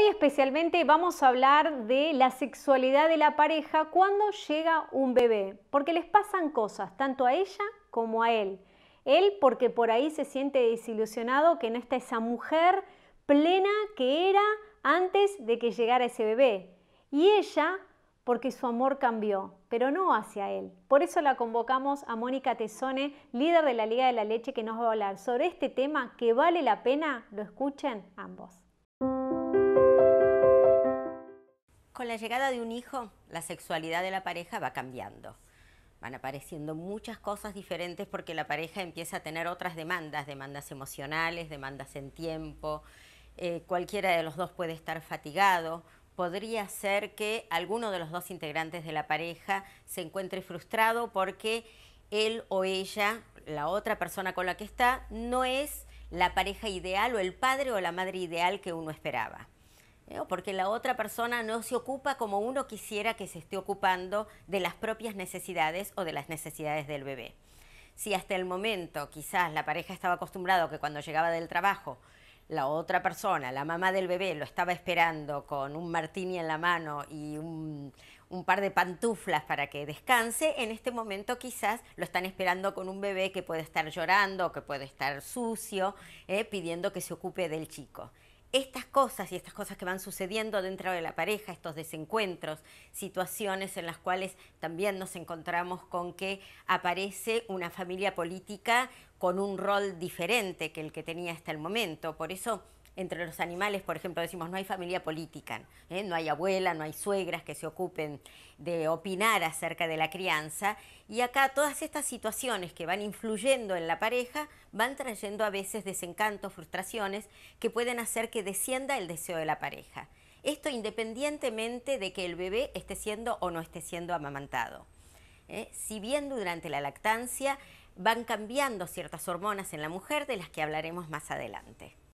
Hoy especialmente vamos a hablar de la sexualidad de la pareja cuando llega un bebé, porque les pasan cosas tanto a ella como a él. Él porque por ahí se siente desilusionado que no está esa mujer plena que era antes de que llegara ese bebé. Y ella porque su amor cambió, pero no hacia él. Por eso la convocamos a Mónica Tesone, líder de la Liga de la Leche, que nos va a hablar sobre este tema que vale la pena lo escuchen ambos. Con la llegada de un hijo, la sexualidad de la pareja va cambiando. Van apareciendo muchas cosas diferentes porque la pareja empieza a tener otras demandas, demandas emocionales, demandas en tiempo. Eh, cualquiera de los dos puede estar fatigado, podría ser que alguno de los dos integrantes de la pareja se encuentre frustrado porque él o ella, la otra persona con la que está, no es la pareja ideal o el padre o la madre ideal que uno esperaba porque la otra persona no se ocupa como uno quisiera que se esté ocupando de las propias necesidades o de las necesidades del bebé. Si hasta el momento quizás la pareja estaba acostumbrado que cuando llegaba del trabajo la otra persona, la mamá del bebé, lo estaba esperando con un martini en la mano y un, par de pantuflas para que descanse, en este momento quizás lo están esperando con un bebé que puede estar llorando, que puede estar sucio, ¿eh? pidiendo que se ocupe del chico estas cosas y estas cosas que van sucediendo dentro de la pareja, estos desencuentros, situaciones en las cuales también nos encontramos con que aparece una familia política con un rol diferente que el que tenía hasta el momento. Por eso entre los animales, por ejemplo, decimos no hay familia política, ¿eh? no hay abuela, no hay suegras que se ocupen de opinar acerca de la crianza. Y acá todas estas situaciones que van influyendo en la pareja van trayendo a veces desencantos, frustraciones que pueden hacer que descienda el deseo de la pareja. Esto independientemente de que el bebé esté siendo o no esté siendo amamantado. ¿eh? Si bien durante la lactancia van cambiando ciertas hormonas en la mujer de las que hablaremos más adelante.